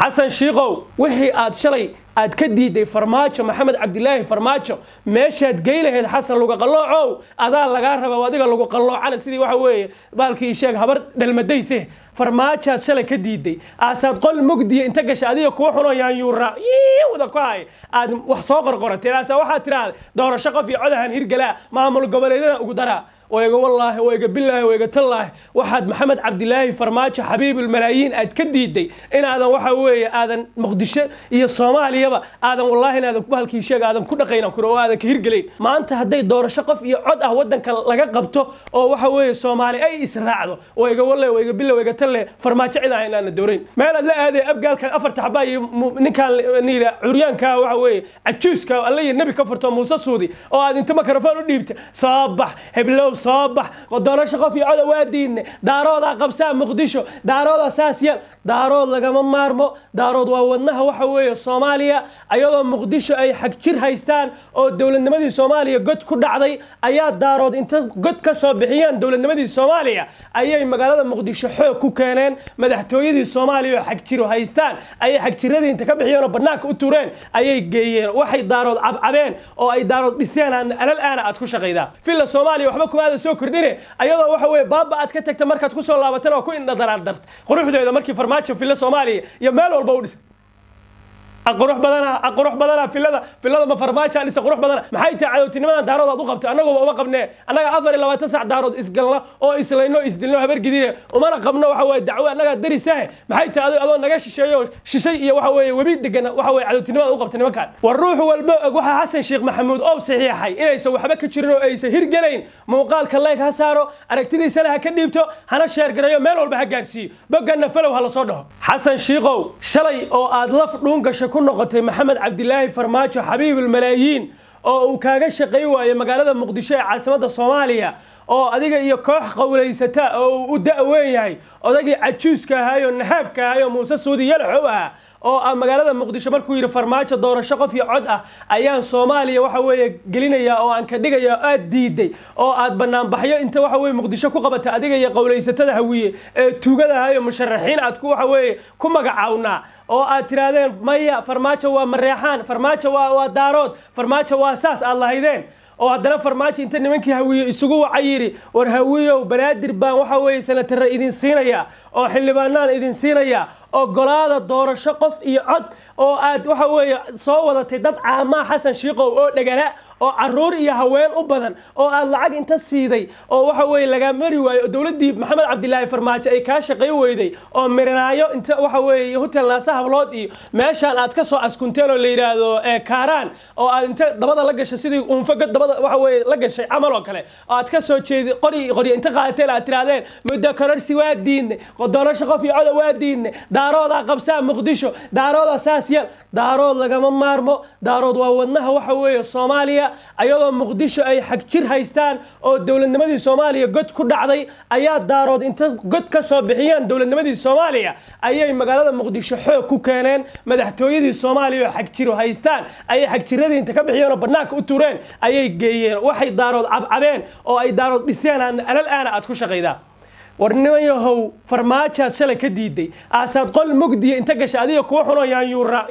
xasan shiikow wixii aad shalay aad ka diiday farmaajo maxamed cabdilaahi farmaajo meeshaad gey lahayd xasan lagu qalloocow adaa lagaa raba adiga lagu qalloocana sidii waxa weeye baalkii sheeg habar dhalmadayse farmaajaad shalay ka diiday aasaad qol mugdiya inta gasha adiga kuwa xunoo yaanyuura wada ku hay aad wax soo qorqorateen aasaa waxaad tiraahda doorasho qof iyo codahan hirgalaa maamul goboleedyada ugu daraa wayga wallaahi wayga bilaahi wayga tallaahi waxaad maxamed cabdilaahi farmaajo xabiibilmalaayiin aad ka diiday inaadan waxa weeye aadan muqdisho iyo soomaaliyaba aadan wallaahi inaadan bahalkii sheega aadan ku dhaqaynan kuro oo aadan ka hirgelayn maanta hadday doorasho qof iyo cod ah waddanka laga qabto oo waxa weeye soomaali ay israacdo wayga walle wayga bila wayga talle farmaajo cid inaana doorayn meelaad la aaday abgaalka afarta xabaa iyo ninkaan niila curyaankaa waxa weeye cajuuska alla iyo nebi ka furto muuse suudi oo aad inta makarafaan u dhiibta soo heblow soo bax dolasho qof iyo coda waa diidne daaroodaa qabsaa muqdisho daaroodaa saas daarood lagama maarmo daarood waa wadnaha waxa weeye soomaaliya ayadoo muqdisho ay xagjir haystaan oo dowladnimadii soomaaliya god ku dhacday ayaa daarood inta god ka soo bixiyaan dowladnimadii soomaaliya ayay magaalada muqdisho xoog ku keeneen madaxtooyadii soomaaliya oo xagjiro haystaan ayay xagjiradii inta ka bixiyeen oo bannaanka u tureen ayay geeyeen waxay daarood cabcabeen oo ay daarood dhiseen alal aana aad ku shaqaydaa villa soomaaliya waxba kuma indhaada soo kordhine ayadoo waxa weye baaba aad ka tagta markaad kusoo laabatana oo ku indha daraardart quruxdeeda markii farmaajo filla soomaaliya iyo meel walba u dhisa qurux badana qurux badana filada filada ma qurux badana maxay tahay cadowtinimadan daarood aad u qabtay annagu waa qabnee annaga afar iyo labaatan sac daarood isgalna oo islayno isdilno habargidine umana qabno waxa weeye dacwo annagaa darisahe maxay tahay adoo naga shisheeyo shishay iyo waxa weeye webi degan waxa weeye cadowtinimadan u qabtay nimankan war ruux walba og waxaa xasan sheekh maxamuud oo saxiixay inaysan waxba ka jirin oo aysan hirgelayn muuqaalka leeg ha saaro aragtidiisana ha ka dhiibto hana sheergareeyo meel walba ha gaarsiiyo bogganna falow ha la dhaho xasan shiikow shalay oo aad laf dhuun gasha ku noqotay maxamed cabdilaahi farmaajo xabiibulmalaayiin oo uu kaaga shaqay waayo magaalada muqdisho ee caasimadda soomaaliya oo adiga iyo koox qowlaysata oo uu u da-weyn yahay odagii cajuuska ahay oo nahaabka ahay oo muuse suudi yalxow ah oo ah magaalada muqdisho markuu yidhi farmaajo doorasho qof iyo cod ah ayaan soomaaliya waxa weeye gelinayaa oo aan ka dhigaya oo aad diiday oo aad banaanbaxyo inta waxa weye muqdisho ku qabatay adiga iyo qowlaysatada hawiye ee tuugada ahay musharaxiin aad waxa weeye ku magacaawnaa oo aad tirahdeen maya farmaajo waa mareexaan farmaajo waa daarood farmaajo waa saas aad lahaydeen oo haddana farmaajo inta nimankii hawiyo isugu waca yidhi war hawiyow banaadir baan waxa weeye sanatare idin siinaya oo xildhibaanaan idin siinaya ogolaada doorasho qof iyo cod oo aad waxa weeye soo wadatay dad caamaa xasan shiiqow oo dhegala oo caruur iyo haween u badan oo aad lacag inta siiday oo waxa weeye lagaa mari waayo oo dowladdii maxamed cabdilaahi farmaajo ay kaa shaqay weyday oo mirinaayo inta waxa weeye hotel naasa hablood iyo meeshaan aad ka soo askunteen oo la yidhaahdo eh, kaaraan oo aad inta dabada la gashay sidii unfaga dabada waxa weeye la gashay camal oo kale oo aad ka soo jeedi qori qori inta qaateen aad tirahdeen muddo kororsi waa diinne doorasho qof iyo coda waa diinne daaroodaa qabsaa muqdisho daarooda saas yeel daarood lagama maarmo daarood waa wadnaha waxa weeye soomaaliya ayadoo muqdisho ay xag jir haystaan oo dowladnimadii soomaaliya god ku dhacday ayaa daarood inta god ka soo bixiyaan dowladnimadii soomaaliya ayay magaalada muqdisho xoog ku keeneen madaxtooyadii soomaaliya oo xagjiro haystaan ayay xagjiradii inta ka bixiyeen oo bannaanka u tureen ayay geeyeen waxay daarood cabcabeen oo ay daarood dhiseen alal aana aad ku shaqaydaa war nimanyahow farmaajaad shalay ka diiday aasaad qol mugdiya inta gashay adiga kuwa xunoo yaanyuuraa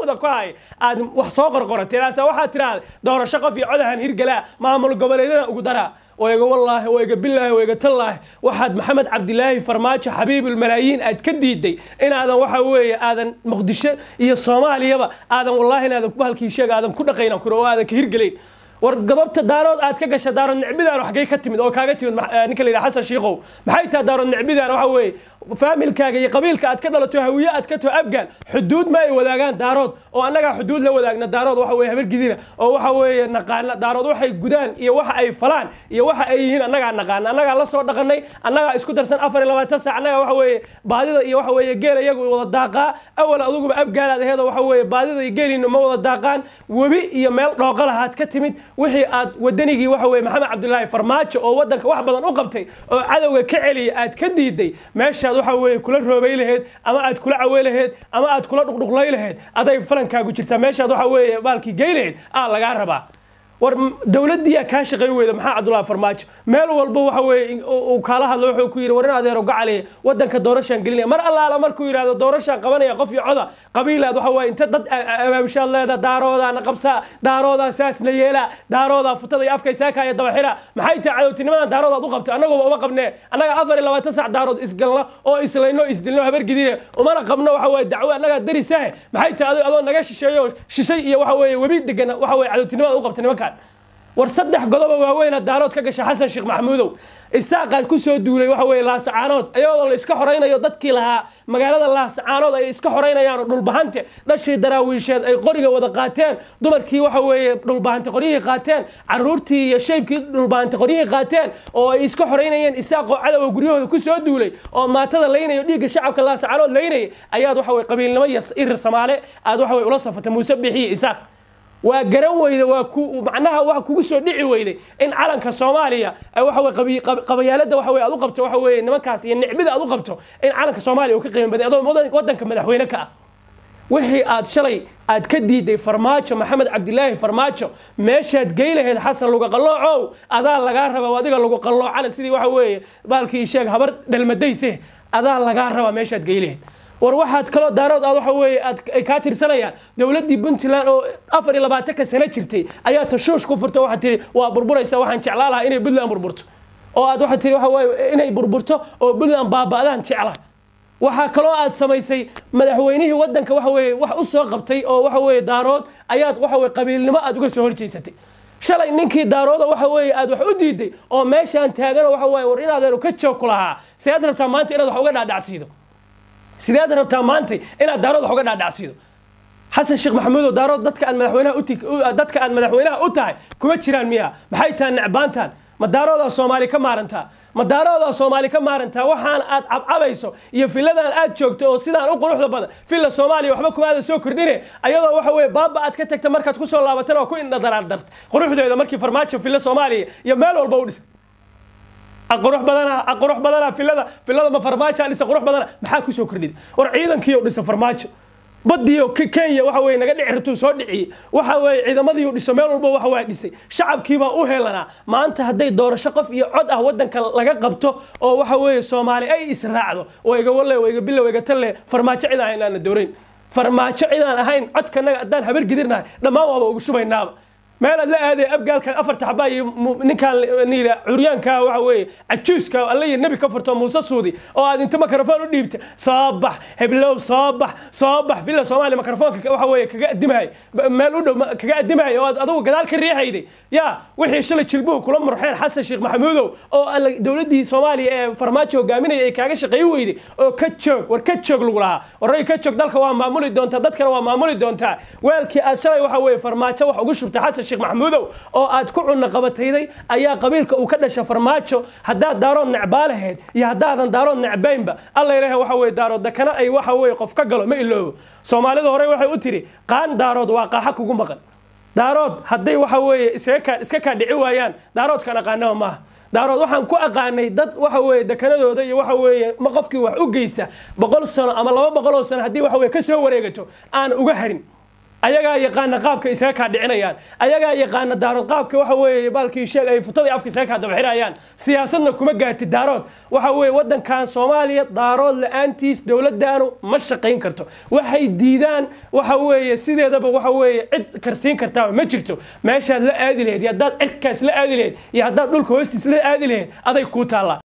wada ku hay aad wax soo qorqoratay aasaa waxaad tiraahda doorasho qof iyo codahan hirgalaa maamul goboleedyada ugu daraa wayga wallaahi wayga bilaahi wayga tallaahi waxaad maxamed cabdilaahi farmaajo xabiibulmalaayiin aad ka diiday inaadan waxa weeye aadan muqdisho iyo soomaaliyaba aadan wallaahi inaadan halkii sheega aadan ku dhaqayn kuro oo aadan ka hirgelayn war godobta daarood aad ka gasha daaro nicbidaan waxkay ka timid oo kaaga timid ninka la yidhaha xasan shiikow maxay tahay daaro nicbidaan waxa weeye faamilkaaga iyo qabiilka aad ka dhalato hawiye aad ka taho afgaan xuduud ma ay wadaagaan daarood oo annagaa xuduud la wadaagna daarood waxa weye habargidina oo waxa weeye naqaana daarood waxay gudaan iyo waxa ay falaan iyo waxa ay yihiin annagaa naqaana annagaa la soo dhaqanay annagaa isku darsan afar iyo labaatan saac annagaa waxa weeye baadida iyo waxa weeye geel iyagu wada daaqaa awal aduguba afgaanaad aheedoo waxa weeye baadida iyo geelinu ma wada daaqaan webi iyo meel dhooqa lahaad ka timid wixii aad waddanigii waxa weye maxamed cabdilaahi farmaajo oo waddanka wax badan u qabtay oo cadowga ka celiya aad ka diiday meeshaad waxa weye kula roobay lahayd ama aad kula cawey lahayd ama aad kula dhuqdhuqlay lahayd aday falankaagu jirtaa meeshaad waxa weeye baalkii gey lahayd aa lagaa rabaa war dowladdiiyaa kaa shaqey weyda maxaa cabdullahi farmaajo meel walba waxa weeye uu kaala hadla wuxuu ku yidhi war in adeero gacale waddanka doorashaan gelinaya mar allaala markuu yidhahdo doorashaan qabanaya qof iyo coda qabiilaad waxa waaye inta dad abaabishaad leeda daaroodaa naqabsaa daaroodaa saasna yeelaa daaroodaa futada iyo afkay saaka iyo dabaxira maxay tahay cadowtinimadan daaroodaad u qabtay annaguba uma qabnee annaga afar iyo labaatan sax daarood isgalna oo islayno isdilno habargidine umana qabno waxa waaye dacwo annagaa darisahe maxay tahay adoo naga shisheeyo shishay iyo waxa weeye webi degan waxa weeye cadowtinimadan u qabtay nimankaan war saddex godoba waaweyna daalood ka gasha xasan sheekh maxamuudow isaaqaad ku soo duulay waxa weye laasacaanood ayadoo la iska xoraynayo dadkii lahaa magaalada laascaanood ay iska xoraynayaan dhulbahante dhashii daraawiisheed ay qoriga wada qaateen dumarkii waxa weeye dhulbahante qoryihii qaateen caruurtii iyo shaybkii dhulbahante qoryihii qaateen oo ay iska xoraynayeen isaaqoo cadowga guryahooda ku soo duulay oo maatada laynaya dhiigga shacabka laascaanood laynaya ayaad waxa weye qabiilnimo iyo irir samaale aad waxa weye ula safatay muuse bixiyo isaaq waa garan weyde waa ku macnaha waa kugu soo dhici weyday in calanka soomaaliya waxa way qabayaalada waxa aad u qabto waa weeye nimankaas iyo nicbida aad u qabto in calanka soomaaliya uu ka qiimo badan adoo wadanka madaxweyne ka ah wixii aad shalay aad ka diiday farmaajo maxamed cabdilaahi farmaajo meeshaad gey lahayd xasan lagu qalloocow adaa lagaa raba adiga lagu qalloocana sidii waxa weeye baalkii sheeg habar dhalmadayse adaa lagaa raba meeshaad gey lahayd war waxaad kaloo daarood aad waxa weeye aad kaa tirsanayaan dowladdii puntland oo afar iyo labaatanka sano jirtay ayaa tashuush ku furta waxaad tiri waa burburaysa waxaan jeclaa lahaa inay puntland burburto oo aad waxaad tiri waxa weeye inay burburto oo puntland baaba'daan jecla waxaa kaloo aad samaysay madaxweynihii waddanka waxa weeye wax u soo qabtay oo waxa weeye daarood ayaad waxa weye qabiilnimo aad uga soo horjeysatay shalay ninkii daarooda waxa weeye aad wax u diiday oo meeshaan taagano waxa weeye war inaadeenu ka joog ku lahaa seead rabtaa maanta inaad wax uga dhaadhacsiido sideed rabtaa maanta inaad daarooda wax dhaadhacsiido xasan sheekh maxamuudo daarood dadka aad madaxweynaha uti dadka aad madaxweynaha u tahay kuma jiraan miya maxay tahay necbaantaan ma daaroodaa soomaali ka maarantaa ma daaroodaa soomaali ka maarantaa waxaan aad cabcabayso iyo filadan aad joogto oo sidaan u quruxda badan filla soomaaliya waxba kumaada soo kordhine ayadoo waxa weeye baaba aad ka tagta markaad kusoo laabatan oo ku indhadaraardarta quruxdeeda markii farmaajo filla soomaaliya iyo meel walba u dhisa qurux badana qurux badana filada filada ma farmaajo dhisa qurux badana maxaa ku soo kordhida war ciidankiioo dhisa farmaajo badiyo kenya waxa weye naga dhici rabtuu soo dhiciyey waxa weye ciidamadiiu dhiso meel walba waxa waa dhisay shacabkiibaa u helanaa maanta hadday doorasho qof iyo cod ah wadanka laga qabto oo waxa weye soomaali ay israacdo wayga walle wayga bille wayga talle farmaajo cidaan inaana doorayn farmaajo cidaan ahayn codkanaga haddaan habargidirnahay dhammaan waaba ugu shubaynaaba meelaad la aaday abgaalka afar taxbaa iyo curyaanka waxa weeye cajuuska alla iyo nebi ka furto muuse suudi oo aad inta mikrofon u dhiibta soo heblow soobax bax soo bax villa soomaaliya mikrofoonka waxa weeye kaga addimahay meel u dhow kaga addimahay oo aad adugu gadaal ka riixayday yaa wixii shalay jilbuhu kula murxeen xasan sheekh maxamuudow oo dowladdii soomaaliya ee farmaajo hogaaminaya ay kaaga shaqeey weyday oo ka joog war ka joog lagu lahaa warray ka joog dalka waa maamuli doontaa dadkana waa maamuli doontaa weelkii aad shalay waxa weeye farmaajo wax ugu shubta xasan sheekh maxamuudow oo aad ku qabatayday ayaa qabiilka uu ka dhasha farmaajo haddaad daarood necbaa lahayd iyo haddaadan daarood necbaynba alla ilaah waxa weye daarood dakana ay waxa weye qof ka galo ma iloobo soomaalidu horey waxay u tiri qaan daarood waa qaaxa kugu maqan daarood hadday waxa weeye iska kaa dhici waayaan daaroodkan aqaanaba maaha daarood waxaan ku aqaanay dad waxa weye dekanadooda iyo waxa weeye ma qofkii wax u geysta boqol sano ama laba boqoloo sano haddii waxa weye ka soo wareegato aan uga harin ayagaa yaqaana qaabka isaga kaa dhicinayaan ayagaa yaqaana daarood qaabka waxa weeye baalkii sheeg ay futadii afka isaga kaa dabaxinayaan siyaasadna kuma gaartid daarood waxa weeye waddankan soomaaliya daarood la-aantiis dowladdaanu ma shaqayn karto waxay diidaan waxa weeye sideedaba waxa weeye cid karsiin kartaa ma jirto meeshaad la aadi lahayd iyo haddaad cirkaas la aadi lahayd iyo haddaad dhulka hoostiis la aadi lahayd aday kuu taallaa